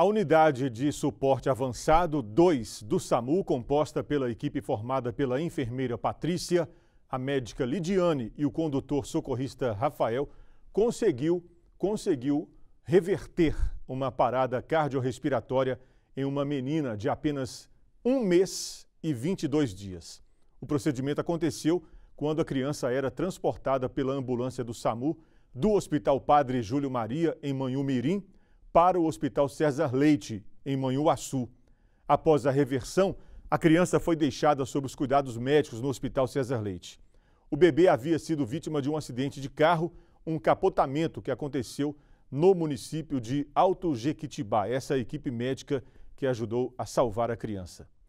A unidade de suporte avançado 2 do SAMU, composta pela equipe formada pela enfermeira Patrícia, a médica Lidiane e o condutor socorrista Rafael, conseguiu, conseguiu reverter uma parada cardiorrespiratória em uma menina de apenas um mês e 22 dias. O procedimento aconteceu quando a criança era transportada pela ambulância do SAMU do Hospital Padre Júlio Maria, em Manhumirim, para o Hospital César Leite, em Manhuaçu. Após a reversão, a criança foi deixada sob os cuidados médicos no Hospital César Leite. O bebê havia sido vítima de um acidente de carro, um capotamento que aconteceu no município de Alto Jequitibá. Essa é a equipe médica que ajudou a salvar a criança.